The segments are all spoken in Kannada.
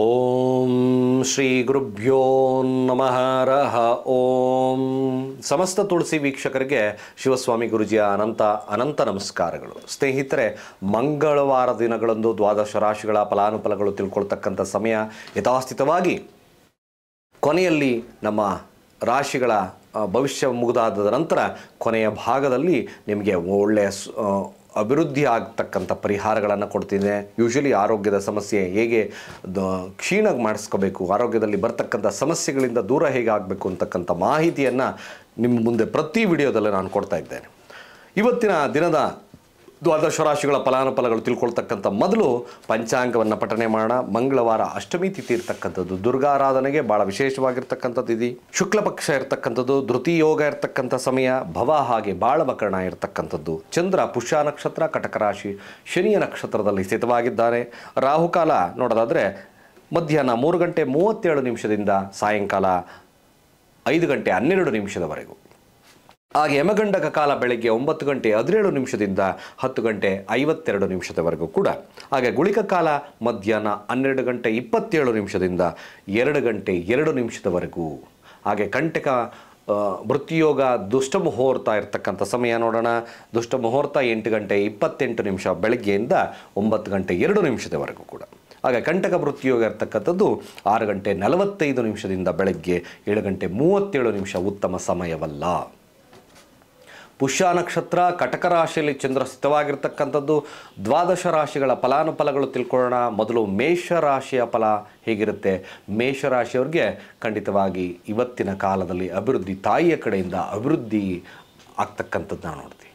ಓಂ ಶ್ರೀ ಗುರುಭ್ಯೋ ನಮಃ ರಹ ಓಂ ಸಮಸ್ತ ತುಳಸಿ ವೀಕ್ಷಕರಿಗೆ ಶಿವಸ್ವಾಮಿ ಗುರುಜಿಯ ಅನಂತ ಅನಂತ ನಮಸ್ಕಾರಗಳು ಸ್ನೇಹಿತರೆ ಮಂಗಳವಾರ ದಿನಗಳಂದು ದ್ವಾದಶ ರಾಶಿಗಳ ಫಲಾನುಫಲಗಳು ತಿಳ್ಕೊಳ್ತಕ್ಕಂಥ ಸಮಯ ಯಥಾಸ್ಥಿತವಾಗಿ ಕೊನೆಯಲ್ಲಿ ನಮ್ಮ ರಾಶಿಗಳ ಭವಿಷ್ಯ ಮುಗಿದಾದ ನಂತರ ಕೊನೆಯ ಭಾಗದಲ್ಲಿ ನಿಮಗೆ ಒಳ್ಳೆಯ ಅಭಿವೃದ್ಧಿ ಆಗ್ತಕ್ಕಂಥ ಪರಿಹಾರಗಳನ್ನು ಕೊಡ್ತಿದೆ ಯೂಶಲಿ ಆರೋಗ್ಯದ ಸಮಸ್ಯೆ ಹೇಗೆ ಕ್ಷೀಣ ಮಾಡಿಸ್ಕೋಬೇಕು ಆರೋಗ್ಯದಲ್ಲಿ ಬರ್ತಕ್ಕಂಥ ಸಮಸ್ಯೆಗಳಿಂದ ದೂರ ಹೇಗೆ ಆಗಬೇಕು ಅಂತಕ್ಕಂಥ ಮಾಹಿತಿಯನ್ನು ನಿಮ್ಮ ಮುಂದೆ ಪ್ರತಿ ವಿಡಿಯೋದಲ್ಲೇ ನಾನು ಕೊಡ್ತಾ ಇದ್ದೇನೆ ಇವತ್ತಿನ ದಿನದ ದ್ವಾದಶ ರಾಶಿಗಳ ಫಲಾನುಫಲಗಳು ತಿಳ್ಕೊಳ್ತಕ್ಕಂಥ ಮೊದಲು ಪಂಚಾಂಗವನ್ನು ಪಠನೆ ಮಾಡೋಣ ಮಂಗಳವಾರ ಅಷ್ಟಮಿ ತಿಥಿ ಇರ್ತಕ್ಕಂಥದ್ದು ದುರ್ಗಾರಾಧನೆಗೆ ಭಾಳ ವಿಶೇಷವಾಗಿರ್ತಕ್ಕಂಥದ್ದು ಇದೆ ಶುಕ್ಲ ಪಕ್ಷ ಇರ್ತಕ್ಕಂಥದ್ದು ಯೋಗ ಇರತಕ್ಕಂಥ ಸಮಯ ಭವ ಹಾಗೆ ಬಾಳವಕರಣ ಇರ್ತಕ್ಕಂಥದ್ದು ಚಂದ್ರ ಪುಷ್ಯ ನಕ್ಷತ್ರ ಕಟಕ ರಾಶಿ ಶನಿಯ ನಕ್ಷತ್ರದಲ್ಲಿ ಸ್ಥಿತವಾಗಿದ್ದಾರೆ ರಾಹುಕಾಲ ನೋಡೋದಾದರೆ ಮಧ್ಯಾಹ್ನ ಮೂರು ಗಂಟೆ ಮೂವತ್ತೇಳು ನಿಮಿಷದಿಂದ ಸಾಯಂಕಾಲ ಐದು ಗಂಟೆ ಹನ್ನೆರಡು ನಿಮಿಷದವರೆಗೂ ಹಾಗೆ ಯಮಗಂಡಕ ಕಾಲ ಬೆಳಗ್ಗೆ ಒಂಬತ್ತು ಗಂಟೆ ಹದಿನೇಳು ನಿಮಿಷದಿಂದ ಹತ್ತು ಗಂಟೆ ಐವತ್ತೆರಡು ನಿಮಿಷದವರೆಗೂ ಕೂಡ ಹಾಗೆ ಗುಳಿಕ ಕಾಲ ಮಧ್ಯಾಹ್ನ ಹನ್ನೆರಡು ಗಂಟೆ ಇಪ್ಪತ್ತೇಳು ನಿಮಿಷದಿಂದ ಎರಡು ಗಂಟೆ ಎರಡು ನಿಮಿಷದವರೆಗೂ ಹಾಗೆ ಕಂಟಕ ವೃತ್ತಿಯೋಗ ದುಷ್ಟ ಮುಹೂರ್ತ ಇರತಕ್ಕಂಥ ಸಮಯ ನೋಡೋಣ ದುಷ್ಟ ಮುಹೂರ್ತ ಎಂಟು ಗಂಟೆ ಇಪ್ಪತ್ತೆಂಟು ನಿಮಿಷ ಬೆಳಗ್ಗೆಯಿಂದ ಒಂಬತ್ತು ಗಂಟೆ ಎರಡು ನಿಮಿಷದವರೆಗೂ ಕೂಡ ಹಾಗೆ ಕಂಟಕ ವೃತ್ತಿಯೋಗ ಇರ್ತಕ್ಕಂಥದ್ದು ಆರು ಗಂಟೆ ನಲವತ್ತೈದು ನಿಮಿಷದಿಂದ ಬೆಳಗ್ಗೆ ಏಳು ಗಂಟೆ ಮೂವತ್ತೇಳು ನಿಮಿಷ ಉತ್ತಮ ಸಮಯವಲ್ಲ ಪುಷ್ಯ ನಕ್ಷತ್ರ ಕಟಕ ರಾಶಿಯಲ್ಲಿ ಚಂದ್ರ ಸ್ಥಿತವಾಗಿರ್ತಕ್ಕಂಥದ್ದು ದ್ವಾದಶ ರಾಶಿಗಳ ಫಲಾನುಫಲಗಳು ತಿಳ್ಕೊಳ್ಳೋಣ ಮೊದಲು ಮೇಷ ರಾಶಿಯ ಫಲ ಹೇಗಿರುತ್ತೆ ಮೇಷರಾಶಿಯವ್ರಿಗೆ ಖಂಡಿತವಾಗಿ ಇವತ್ತಿನ ಕಾಲದಲ್ಲಿ ಅಭಿವೃದ್ಧಿ ತಾಯಿಯ ಕಡೆಯಿಂದ ಅಭಿವೃದ್ಧಿ ಆಗ್ತಕ್ಕಂಥದ್ದು ನಾವು ನೋಡ್ತೀವಿ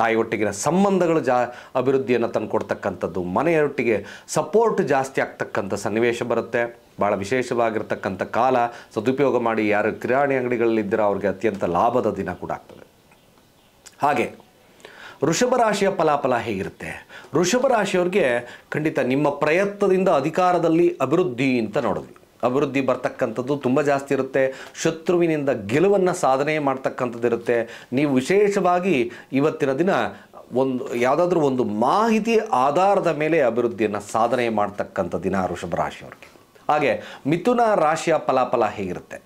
ತಾಯಿಯೊಟ್ಟಿಗಿನ ಸಂಬಂಧಗಳು ಜಾ ಅಭಿವೃದ್ಧಿಯನ್ನು ತಂದುಕೊಡ್ತಕ್ಕಂಥದ್ದು ಮನೆಯೊಟ್ಟಿಗೆ ಸಪೋರ್ಟ್ ಜಾಸ್ತಿ ಆಗ್ತಕ್ಕಂಥ ಸನ್ನಿವೇಶ ಬರುತ್ತೆ ಭಾಳ ವಿಶೇಷವಾಗಿರ್ತಕ್ಕಂಥ ಕಾಲ ಸದುಪಯೋಗ ಮಾಡಿ ಯಾರು ಕಿರಾಣಿ ಅಂಗಡಿಗಳಲ್ಲಿದ್ದರೆ ಅವ್ರಿಗೆ ಅತ್ಯಂತ ಲಾಭದ ದಿನ ಕೂಡ ಆಗ್ತದೆ ಹಾಗೆ ಋಷಭ ರಾಶಿಯ ಫಲಾಫಲ ಹೇಗಿರುತ್ತೆ ಋಷಭ ರಾಶಿಯವ್ರಿಗೆ ಖಂಡಿತ ನಿಮ್ಮ ಪ್ರಯತ್ನದಿಂದ ಅಧಿಕಾರದಲ್ಲಿ ಅಭಿವೃದ್ಧಿ ಅಂತ ನೋಡಿದ್ವಿ ಅಭಿವೃದ್ಧಿ ಬರ್ತಕ್ಕಂಥದ್ದು ತುಂಬ ಜಾಸ್ತಿ ಇರುತ್ತೆ ಶತ್ರುವಿನಿಂದ ಗೆಲುವನ್ನು ಸಾಧನೆ ಮಾಡ್ತಕ್ಕಂಥದ್ದಿರುತ್ತೆ ಇರುತ್ತೆ ನೀವು ವಿಶೇಷವಾಗಿ ಇವತ್ತಿನ ದಿನ ಒಂದು ಯಾವುದಾದ್ರೂ ಒಂದು ಮಾಹಿತಿ ಆಧಾರದ ಮೇಲೆ ಅಭಿವೃದ್ಧಿಯನ್ನು ಸಾಧನೆ ಮಾಡ್ತಕ್ಕಂಥ ದಿನ ಋಷಭ ರಾಶಿಯವ್ರಿಗೆ ಹಾಗೆ ಮಿಥುನ ರಾಶಿಯ ಫಲಾಫಲ ಹೇಗಿರುತ್ತೆ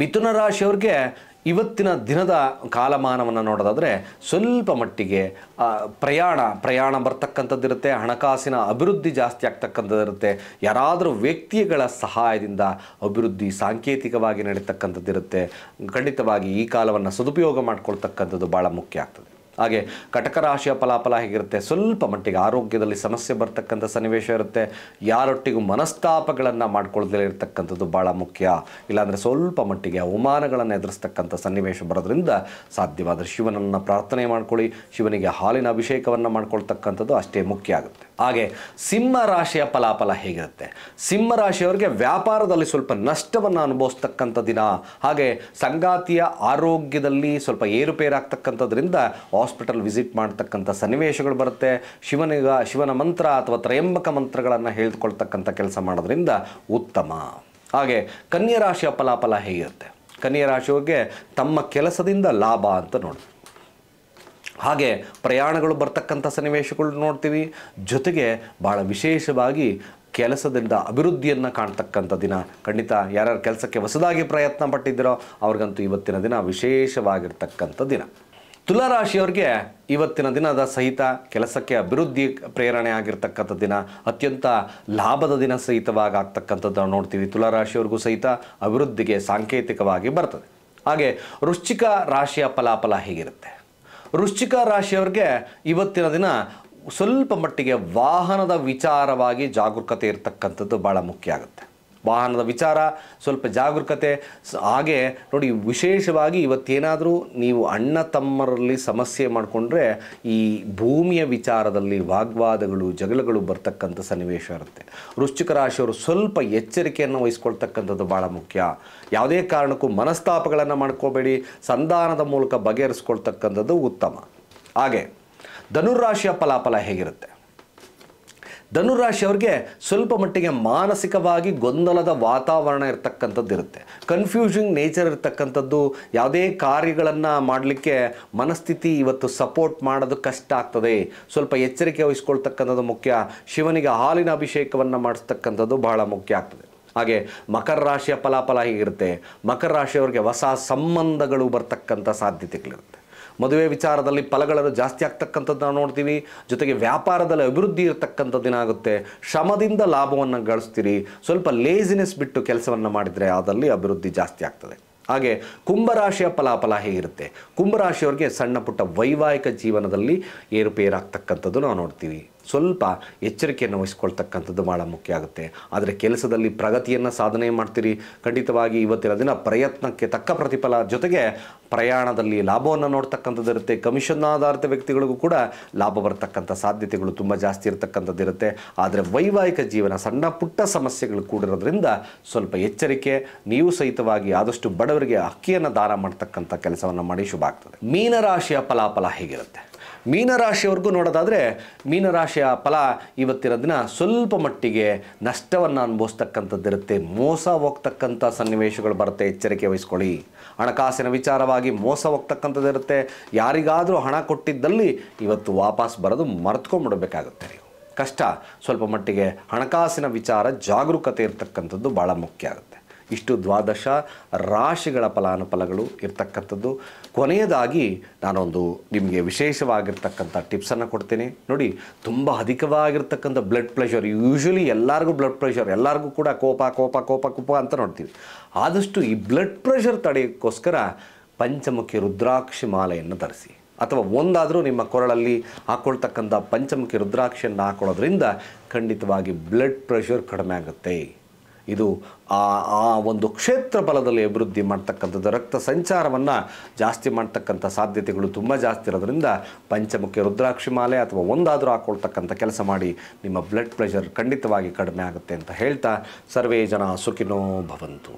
ಮಿಥುನ ರಾಶಿಯವ್ರಿಗೆ ಇವತ್ತಿನ ದಿನದ ಕಾಲಮಾನವನ್ನು ನೋಡೋದಾದರೆ ಸ್ವಲ್ಪ ಮಟ್ಟಿಗೆ ಪ್ರಯಾಣ ಪ್ರಯಾಣ ಬರ್ತಕ್ಕಂಥದ್ದಿರುತ್ತೆ ಹಣಕಾಸಿನ ಅಭಿವೃದ್ಧಿ ಜಾಸ್ತಿ ಆಗ್ತಕ್ಕಂಥದ್ದಿರುತ್ತೆ ಯಾರಾದರೂ ವ್ಯಕ್ತಿಗಳ ಸಹಾಯದಿಂದ ಅಭಿವೃದ್ಧಿ ಸಾಂಕೇತಿಕವಾಗಿ ನಡೀತಕ್ಕಂಥದ್ದಿರುತ್ತೆ ಖಂಡಿತವಾಗಿ ಈ ಕಾಲವನ್ನು ಸದುಪಯೋಗ ಮಾಡ್ಕೊಳ್ತಕ್ಕಂಥದ್ದು ಭಾಳ ಮುಖ್ಯ ಆಗ್ತದೆ ಹಾಗೆ ಕಟಕ ರಾಶಿಯ ಫಲಾಫಲ ಹೇಗಿರುತ್ತೆ ಸ್ವಲ್ಪ ಮಟ್ಟಿಗೆ ಆರೋಗ್ಯದಲ್ಲಿ ಸಮಸ್ಯೆ ಬರ್ತಕ್ಕಂಥ ಸನ್ನಿವೇಶ ಇರುತ್ತೆ ಯಾರೊಟ್ಟಿಗೂ ಮನಸ್ತಾಪಗಳನ್ನು ಮಾಡ್ಕೊಳ್ಳದೇ ಇರತಕ್ಕಂಥದ್ದು ಭಾಳ ಮುಖ್ಯ ಇಲ್ಲಾಂದರೆ ಸ್ವಲ್ಪ ಮಟ್ಟಿಗೆ ಅವಮಾನಗಳನ್ನು ಎದುರಿಸ್ತಕ್ಕಂಥ ಸನ್ನಿವೇಶ ಬರೋದ್ರಿಂದ ಸಾಧ್ಯವಾದರೆ ಶಿವನನ್ನು ಪ್ರಾರ್ಥನೆ ಮಾಡ್ಕೊಳ್ಳಿ ಶಿವನಿಗೆ ಹಾಲಿನ ಅಭಿಷೇಕವನ್ನು ಮಾಡ್ಕೊಳ್ತಕ್ಕಂಥದ್ದು ಅಷ್ಟೇ ಮುಖ್ಯ ಆಗುತ್ತೆ ಹಾಗೆ ಸಿಂಹ ರಾಶಿಯ ಫಲಾಫಲ ಹೇಗಿರುತ್ತೆ ಸಿಂಹ ರಾಶಿಯವರಿಗೆ ವ್ಯಾಪಾರದಲ್ಲಿ ಸ್ವಲ್ಪ ನಷ್ಟವನ್ನು ಅನುಭವಿಸ್ತಕ್ಕಂಥ ದಿನ ಹಾಗೆ ಸಂಗಾತಿಯ ಆರೋಗ್ಯದಲ್ಲಿ ಸ್ವಲ್ಪ ಏರುಪೇರಾಗ್ತಕ್ಕಂಥದ್ರಿಂದ ಹಾಸ್ಪಿಟಲ್ ವಿಸಿಟ್ ಮಾಡ್ತಕ್ಕಂಥ ಸನ್ನಿವೇಶಗಳು ಬರುತ್ತೆ ಶಿವನಿಗ ಶಿವನ ಮಂತ್ರ ಅಥವಾ ತ್ರಯಂಬಕ ಮಂತ್ರಗಳನ್ನು ಹೇಳ್ಕೊಳ್ತಕ್ಕಂಥ ಕೆಲಸ ಮಾಡೋದ್ರಿಂದ ಉತ್ತಮ ಹಾಗೆ ಕನ್ಯಾ ರಾಶಿಯ ಫಲಾಫಲ ಹೇಗಿರುತ್ತೆ ಕನ್ಯಾ ರಾಶಿಯವರಿಗೆ ತಮ್ಮ ಕೆಲಸದಿಂದ ಲಾಭ ಅಂತ ನೋಡಿದ್ವಿ ಹಾಗೆ ಪ್ರಯಾಣಗಳು ಬರ್ತಕ್ಕಂಥ ಸನ್ನಿವೇಶಗಳು ನೋಡ್ತೀವಿ ಜೊತೆಗೆ ಭಾಳ ವಿಶೇಷವಾಗಿ ಕೆಲಸದಿಂದ ಅಭಿವೃದ್ಧಿಯನ್ನು ಕಾಣ್ತಕ್ಕಂಥ ದಿನ ಖಂಡಿತ ಯಾರ್ಯಾರು ಕೆಲಸಕ್ಕೆ ಹೊಸದಾಗಿ ಪ್ರಯತ್ನ ಪಟ್ಟಿದ್ದೀರೋ ಅವ್ರಿಗಂತೂ ಇವತ್ತಿನ ದಿನ ವಿಶೇಷವಾಗಿರ್ತಕ್ಕಂಥ ದಿನ ತುಲಾರಾಶಿಯವ್ರಿಗೆ ಇವತ್ತಿನ ದಿನದ ಸಹಿತ ಕೆಲಸಕ್ಕೆ ಅಭಿವೃದ್ಧಿ ಪ್ರೇರಣೆ ಆಗಿರ್ತಕ್ಕಂಥ ದಿನ ಅತ್ಯಂತ ಲಾಭದ ದಿನ ಸಹಿತವಾಗಿ ಆಗ್ತಕ್ಕಂಥದ್ದು ನಾವು ನೋಡ್ತೀವಿ ತುಲಾರಾಶಿಯವ್ರಿಗೂ ಸಹಿತ ಅಭಿವೃದ್ಧಿಗೆ ಸಾಂಕೇತಿಕವಾಗಿ ಬರ್ತದೆ ಹಾಗೆ ವೃಶ್ಚಿಕ ರಾಶಿಯ ಫಲಾಫಲ ಹೇಗಿರುತ್ತೆ ವೃಶ್ಚಿಕ ರಾಶಿಯವ್ರಿಗೆ ಇವತ್ತಿನ ದಿನ ಸ್ವಲ್ಪ ಮಟ್ಟಿಗೆ ವಾಹನದ ವಿಚಾರವಾಗಿ ಜಾಗರೂಕತೆ ಇರತಕ್ಕಂಥದ್ದು ಭಾಳ ಮುಖ್ಯ ಆಗುತ್ತೆ ವಾಹನದ ವಿಚಾರ ಸ್ವಲ್ಪ ಜಾಗರೂಕತೆ ಹಾಗೆ ನೋಡಿ ವಿಶೇಷವಾಗಿ ಇವತ್ತೇನಾದರೂ ನೀವು ಅಣ್ಣ ತಮ್ಮರಲ್ಲಿ ಸಮಸ್ಯೆ ಮಾಡಿಕೊಂಡ್ರೆ ಈ ಭೂಮಿಯ ವಿಚಾರದಲ್ಲಿ ವಾಗ್ವಾದಗಳು ಜಗಳಗಳು ಬರ್ತಕ್ಕಂಥ ಸನ್ನಿವೇಶ ಇರುತ್ತೆ ವೃಶ್ಚಿಕ ರಾಶಿಯವರು ಸ್ವಲ್ಪ ಎಚ್ಚರಿಕೆಯನ್ನು ವಹಿಸ್ಕೊಳ್ತಕ್ಕಂಥದ್ದು ಭಾಳ ಮುಖ್ಯ ಯಾವುದೇ ಕಾರಣಕ್ಕೂ ಮನಸ್ತಾಪಗಳನ್ನು ಮಾಡ್ಕೋಬೇಡಿ ಸಂಧಾನದ ಮೂಲಕ ಬಗೆಹರಿಸ್ಕೊಳ್ತಕ್ಕಂಥದ್ದು ಉತ್ತಮ ಹಾಗೆ ಧನುರಾಶಿಯ ಫಲಾಫಲ ಹೇಗಿರುತ್ತೆ ಧನುರಾಶಿಯವ್ರಿಗೆ ಸ್ವಲ್ಪ ಮಟ್ಟಿಗೆ ಮಾನಸಿಕವಾಗಿ ಗೊಂದಲದ ವಾತಾವರಣ ಇರತಕ್ಕಂಥದ್ದು ಇರುತ್ತೆ ಕನ್ಫ್ಯೂಷಿಂಗ್ ನೇಚರ್ ಇರ್ತಕ್ಕಂಥದ್ದು ಯಾವುದೇ ಕಾರ್ಯಗಳನ್ನು ಮಾಡಲಿಕ್ಕೆ ಮನಸ್ಥಿತಿ ಇವತ್ತು ಸಪೋರ್ಟ್ ಮಾಡೋದು ಕಷ್ಟ ಆಗ್ತದೆ ಸ್ವಲ್ಪ ಎಚ್ಚರಿಕೆ ವಹಿಸ್ಕೊಳ್ತಕ್ಕಂಥದ್ದು ಮುಖ್ಯ ಶಿವನಿಗೆ ಹಾಲಿನ ಅಭಿಷೇಕವನ್ನು ಮಾಡಿಸ್ತಕ್ಕಂಥದ್ದು ಬಹಳ ಮುಖ್ಯ ಆಗ್ತದೆ ಹಾಗೆ ಮಕರ ರಾಶಿಯ ಫಲಾಫಲ ಹೀಗಿರುತ್ತೆ ಮಕರ ರಾಶಿಯವ್ರಿಗೆ ಹೊಸ ಸಂಬಂಧಗಳು ಬರ್ತಕ್ಕಂಥ ಸಾಧ್ಯತೆಗಳಿರುತ್ತೆ ಮದುವೆ ವಿಚಾರದಲ್ಲಿ ಫಲಗಳನ್ನು ಜಾಸ್ತಿ ಆಗ್ತಕ್ಕಂಥದ್ದು ನಾವು ನೋಡ್ತೀವಿ ಜೊತೆಗೆ ವ್ಯಾಪಾರದಲ್ಲಿ ಅಭಿವೃದ್ಧಿ ಆಗುತ್ತೆ ಶ್ರಮದಿಂದ ಲಾಭವನ್ನು ಗಳಿಸ್ತೀರಿ ಸ್ವಲ್ಪ ಲೇಸಿನೆಸ್ ಬಿಟ್ಟು ಕೆಲಸವನ್ನು ಮಾಡಿದರೆ ಅದರಲ್ಲಿ ಅಭಿವೃದ್ಧಿ ಜಾಸ್ತಿ ಆಗ್ತದೆ ಹಾಗೆ ಕುಂಭರಾಶಿಯ ಫಲಾಫಲ ಹೇಗಿರುತ್ತೆ ಕುಂಭರಾಶಿಯವರಿಗೆ ಸಣ್ಣ ಪುಟ್ಟ ವೈವಾಹಿಕ ಜೀವನದಲ್ಲಿ ಏರುಪೇರಾಗ್ತಕ್ಕಂಥದ್ದು ನಾವು ನೋಡ್ತೀವಿ ಸ್ವಲ್ಪ ಎಚ್ಚರಿಕೆಯನ್ನು ವಹಿಸ್ಕೊಳ್ತಕ್ಕಂಥದ್ದು ಭಾಳ ಮುಖ್ಯ ಆಗುತ್ತೆ ಆದರೆ ಕೆಲಸದಲ್ಲಿ ಪ್ರಗತಿಯನ್ನು ಸಾಧನೆ ಮಾಡ್ತೀರಿ ಖಂಡಿತವಾಗಿ ಇವತ್ತಿನ ದಿನ ಪ್ರಯತ್ನಕ್ಕೆ ತಕ್ಕ ಪ್ರತಿಫಲ ಜೊತೆಗೆ ಪ್ರಯಾಣದಲ್ಲಿ ಲಾಭವನ್ನು ನೋಡ್ತಕ್ಕಂಥದ್ದು ಇರುತ್ತೆ ಕಮಿಷನ್ ಆಧಾರಿತ ವ್ಯಕ್ತಿಗಳಿಗೂ ಕೂಡ ಲಾಭ ಬರ್ತಕ್ಕಂಥ ಸಾಧ್ಯತೆಗಳು ತುಂಬ ಜಾಸ್ತಿ ಇರತಕ್ಕಂಥದ್ದು ಇರುತ್ತೆ ಆದರೆ ವೈವಾಹಿಕ ಜೀವನ ಸಣ್ಣ ಪುಟ್ಟ ಸಮಸ್ಯೆಗಳು ಕೂಡಿರೋದ್ರಿಂದ ಸ್ವಲ್ಪ ಎಚ್ಚರಿಕೆ ನೀವು ಸಹಿತವಾಗಿ ಆದಷ್ಟು ಬಡವರಿಗೆ ಅಕ್ಕಿಯನ್ನು ದಾನ ಮಾಡ್ತಕ್ಕಂಥ ಕೆಲಸವನ್ನು ಮಾಡಿ ಶುಭ ಆಗ್ತದೆ ಮೀನರಾಶಿಯ ಫಲಾಫಲ ಹೇಗಿರುತ್ತೆ ಮೀನರಾಶಿಯವರೆಗೂ ನೋಡೋದಾದರೆ ಮೀನರಾಶಿಯ ಫಲ ಇವತ್ತಿನ ದಿನ ಸ್ವಲ್ಪ ಮಟ್ಟಿಗೆ ನಷ್ಟವನ್ನು ಅನುಭವಿಸ್ತಕ್ಕಂಥದ್ದಿರುತ್ತೆ ಮೋಸ ಹೋಗ್ತಕ್ಕಂಥ ಸನ್ನಿವೇಶಗಳು ಬರುತ್ತೆ ಎಚ್ಚರಿಕೆ ವಹಿಸ್ಕೊಳ್ಳಿ ಹಣಕಾಸಿನ ವಿಚಾರವಾಗಿ ಮೋಸ ಹೋಗ್ತಕ್ಕಂಥದ್ದಿರುತ್ತೆ ಯಾರಿಗಾದರೂ ಹಣ ಕೊಟ್ಟಿದ್ದಲ್ಲಿ ಇವತ್ತು ವಾಪಸ್ ಬರೋದು ಮರೆತ್ಕೊಂಡ್ಬಿಡಬೇಕಾಗುತ್ತೆ ನೀವು ಕಷ್ಟ ಸ್ವಲ್ಪ ಮಟ್ಟಿಗೆ ಹಣಕಾಸಿನ ವಿಚಾರ ಜಾಗರೂಕತೆ ಇರತಕ್ಕಂಥದ್ದು ಭಾಳ ಮುಖ್ಯ ಆಗುತ್ತೆ ಇಷ್ಟು ದ್ವಾದಶ ರಾಶಿಗಳ ಫಲಾನುಫಲಗಳು ಇರ್ತಕ್ಕಂಥದ್ದು ಕೊನೆಯದಾಗಿ ನಾನೊಂದು ನಿಮಗೆ ವಿಶೇಷವಾಗಿರ್ತಕ್ಕಂಥ ಟಿಪ್ಸನ್ನು ಕೊಡ್ತೇನೆ ನೋಡಿ ತುಂಬ ಅಧಿಕವಾಗಿರ್ತಕ್ಕಂಥ ಬ್ಲಡ್ ಪ್ರೆಷರ್ ಯೂಶ್ವಲಿ ಎಲ್ಲರಿಗೂ ಬ್ಲಡ್ ಪ್ರೆಷರ್ ಎಲ್ಲರಿಗೂ ಕೂಡ ಕೋಪ ಕೋಪ ಕೋಪ ಕೋಪ ಅಂತ ನೋಡ್ತೀವಿ ಆದಷ್ಟು ಈ ಬ್ಲಡ್ ಪ್ರೆಷರ್ ತಡೆಯೋಕ್ಕೋಸ್ಕರ ಪಂಚಮುಖಿ ರುದ್ರಾಕ್ಷಿ ಮಾಲೆಯನ್ನು ಧರಿಸಿ ಅಥವಾ ಒಂದಾದರೂ ನಿಮ್ಮ ಕೊರಳಲ್ಲಿ ಹಾಕ್ಕೊಳ್ತಕ್ಕಂಥ ಪಂಚಮುಖಿ ರುದ್ರಾಕ್ಷಿಯನ್ನು ಹಾಕೊಳ್ಳೋದ್ರಿಂದ ಖಂಡಿತವಾಗಿ ಬ್ಲಡ್ ಪ್ರೆಷರ್ ಕಡಿಮೆ ಆಗುತ್ತೆ ಇದು ಆ ಆ ಒಂದು ಕ್ಷೇತ್ರ ಬಲದಲ್ಲಿ ಅಭಿವೃದ್ಧಿ ಮಾಡ್ತಕ್ಕಂಥದ್ದು ರಕ್ತ ಸಂಚಾರವನ್ನು ಜಾಸ್ತಿ ಮಾಡ್ತಕ್ಕಂಥ ಸಾಧ್ಯತೆಗಳು ತುಂಬ ಜಾಸ್ತಿ ಇರೋದರಿಂದ ಪಂಚಮುಖಿ ರುದ್ರಾಕ್ಷಿ ಮಾಲೆ ಅಥವಾ ಒಂದಾದರೂ ಹಾಕೊಳ್ತಕ್ಕಂಥ ಕೆಲಸ ಮಾಡಿ ನಿಮ್ಮ ಬ್ಲಡ್ ಪ್ರೆಷರ್ ಖಂಡಿತವಾಗಿ ಕಡಿಮೆ ಆಗುತ್ತೆ ಅಂತ ಹೇಳ್ತಾ ಸರ್ವೇ ಜನ ಸುಖಿನೋ ಭವಂತು